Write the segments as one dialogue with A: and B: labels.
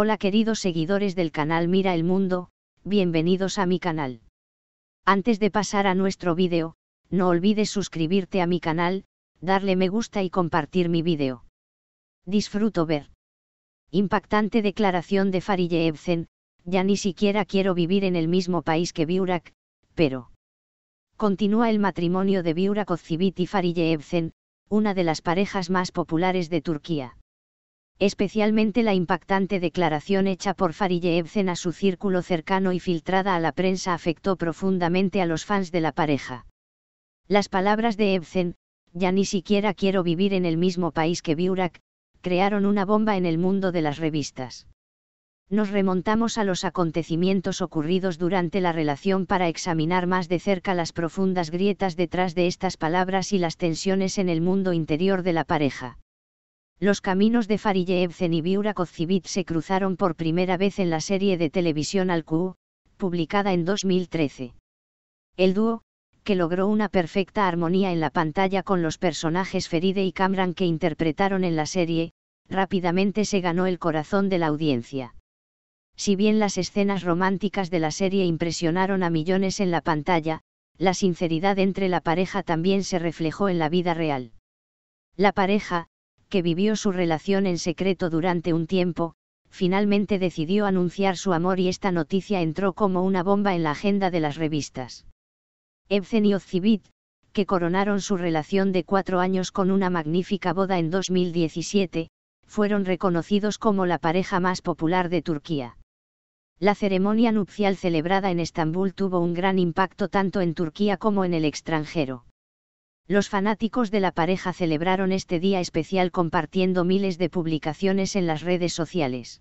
A: Hola queridos seguidores del canal Mira el Mundo, bienvenidos a mi canal. Antes de pasar a nuestro vídeo, no olvides suscribirte a mi canal, darle me gusta y compartir mi vídeo. Disfruto ver. Impactante declaración de Farille ya ni siquiera quiero vivir en el mismo país que Biurak, pero... Continúa el matrimonio de Biurak Ozcivit y Farille una de las parejas más populares de Turquía especialmente la impactante declaración hecha por Ebsen a su círculo cercano y filtrada a la prensa afectó profundamente a los fans de la pareja. Las palabras de Ebsen, ya ni siquiera quiero vivir en el mismo país que Biurak, crearon una bomba en el mundo de las revistas. Nos remontamos a los acontecimientos ocurridos durante la relación para examinar más de cerca las profundas grietas detrás de estas palabras y las tensiones en el mundo interior de la pareja. Los caminos de Farille Ebsen y Biura se cruzaron por primera vez en la serie de televisión al Alcu, publicada en 2013. El dúo, que logró una perfecta armonía en la pantalla con los personajes Feride y Camran que interpretaron en la serie, rápidamente se ganó el corazón de la audiencia. Si bien las escenas románticas de la serie impresionaron a millones en la pantalla, la sinceridad entre la pareja también se reflejó en la vida real. La pareja, que vivió su relación en secreto durante un tiempo, finalmente decidió anunciar su amor y esta noticia entró como una bomba en la agenda de las revistas. Ebsen y que coronaron su relación de cuatro años con una magnífica boda en 2017, fueron reconocidos como la pareja más popular de Turquía. La ceremonia nupcial celebrada en Estambul tuvo un gran impacto tanto en Turquía como en el extranjero. Los fanáticos de la pareja celebraron este día especial compartiendo miles de publicaciones en las redes sociales.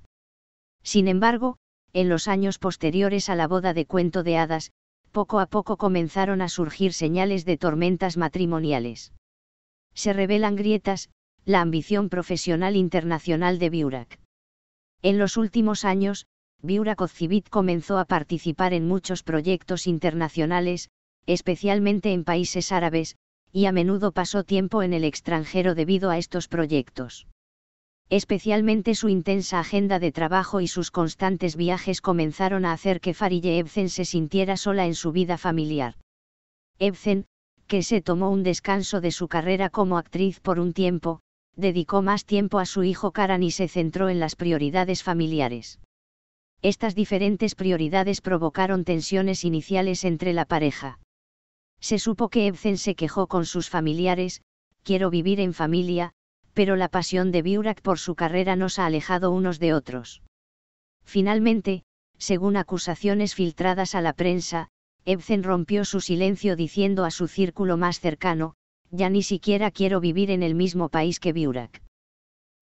A: Sin embargo, en los años posteriores a la boda de cuento de hadas, poco a poco comenzaron a surgir señales de tormentas matrimoniales. Se revelan grietas, la ambición profesional internacional de Biurak. En los últimos años, Biurak Ozcivit comenzó a participar en muchos proyectos internacionales, especialmente en países árabes, y a menudo pasó tiempo en el extranjero debido a estos proyectos. Especialmente su intensa agenda de trabajo y sus constantes viajes comenzaron a hacer que Farille Ebsen se sintiera sola en su vida familiar. Ebsen, que se tomó un descanso de su carrera como actriz por un tiempo, dedicó más tiempo a su hijo Karan y se centró en las prioridades familiares. Estas diferentes prioridades provocaron tensiones iniciales entre la pareja. Se supo que Ebsen se quejó con sus familiares, quiero vivir en familia, pero la pasión de Biurak por su carrera nos ha alejado unos de otros. Finalmente, según acusaciones filtradas a la prensa, Ebsen rompió su silencio diciendo a su círculo más cercano, ya ni siquiera quiero vivir en el mismo país que Biurak.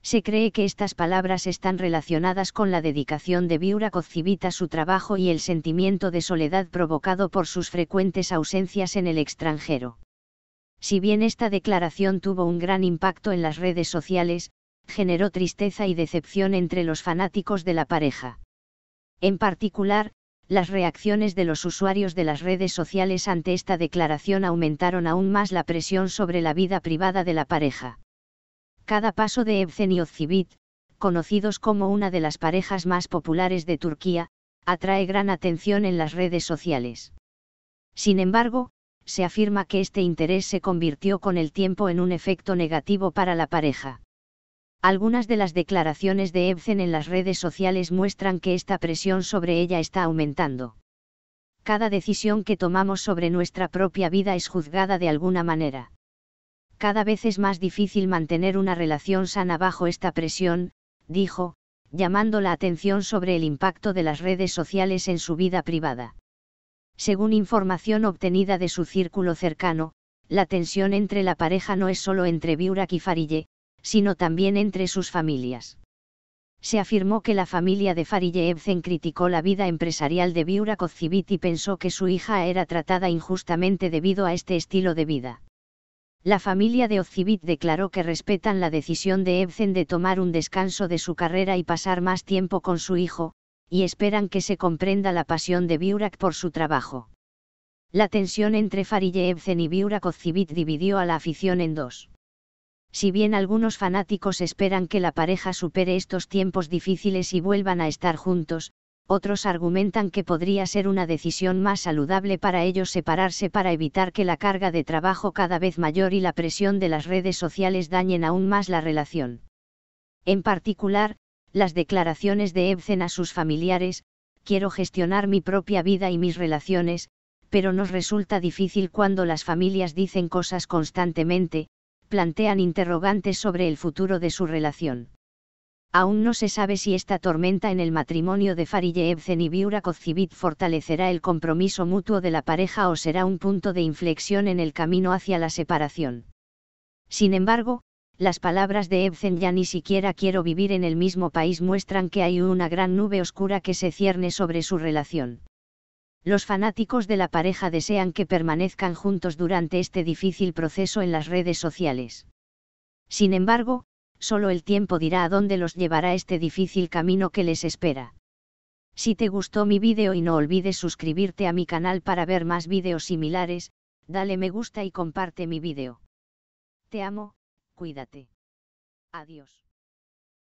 A: Se cree que estas palabras están relacionadas con la dedicación de Viura Kozcivita a su trabajo y el sentimiento de soledad provocado por sus frecuentes ausencias en el extranjero. Si bien esta declaración tuvo un gran impacto en las redes sociales, generó tristeza y decepción entre los fanáticos de la pareja. En particular, las reacciones de los usuarios de las redes sociales ante esta declaración aumentaron aún más la presión sobre la vida privada de la pareja cada paso de Ebsen y Ozcivit, conocidos como una de las parejas más populares de Turquía, atrae gran atención en las redes sociales. Sin embargo, se afirma que este interés se convirtió con el tiempo en un efecto negativo para la pareja. Algunas de las declaraciones de Ebsen en las redes sociales muestran que esta presión sobre ella está aumentando. Cada decisión que tomamos sobre nuestra propia vida es juzgada de alguna manera. Cada vez es más difícil mantener una relación sana bajo esta presión, dijo, llamando la atención sobre el impacto de las redes sociales en su vida privada. Según información obtenida de su círculo cercano, la tensión entre la pareja no es solo entre Biurak y Farille, sino también entre sus familias. Se afirmó que la familia de Farille Ebsen criticó la vida empresarial de Biurak Ozcivit y pensó que su hija era tratada injustamente debido a este estilo de vida. La familia de Ozcibit declaró que respetan la decisión de Ebsen de tomar un descanso de su carrera y pasar más tiempo con su hijo, y esperan que se comprenda la pasión de Biurak por su trabajo. La tensión entre Farille Ebsen y Biurak Ozcibit dividió a la afición en dos. Si bien algunos fanáticos esperan que la pareja supere estos tiempos difíciles y vuelvan a estar juntos, otros argumentan que podría ser una decisión más saludable para ellos separarse para evitar que la carga de trabajo cada vez mayor y la presión de las redes sociales dañen aún más la relación. En particular, las declaraciones de Ebsen a sus familiares, quiero gestionar mi propia vida y mis relaciones, pero nos resulta difícil cuando las familias dicen cosas constantemente, plantean interrogantes sobre el futuro de su relación. Aún no se sabe si esta tormenta en el matrimonio de Farille Ebsen y Biura Kozcivit fortalecerá el compromiso mutuo de la pareja o será un punto de inflexión en el camino hacia la separación. Sin embargo, las palabras de Ebsen ya ni siquiera quiero vivir en el mismo país muestran que hay una gran nube oscura que se cierne sobre su relación. Los fanáticos de la pareja desean que permanezcan juntos durante este difícil proceso en las redes sociales. Sin embargo, solo el tiempo dirá a dónde los llevará este difícil camino que les espera. Si te gustó mi vídeo y no olvides suscribirte a mi canal para ver más vídeos similares, dale me gusta y comparte mi vídeo. Te amo, cuídate. Adiós.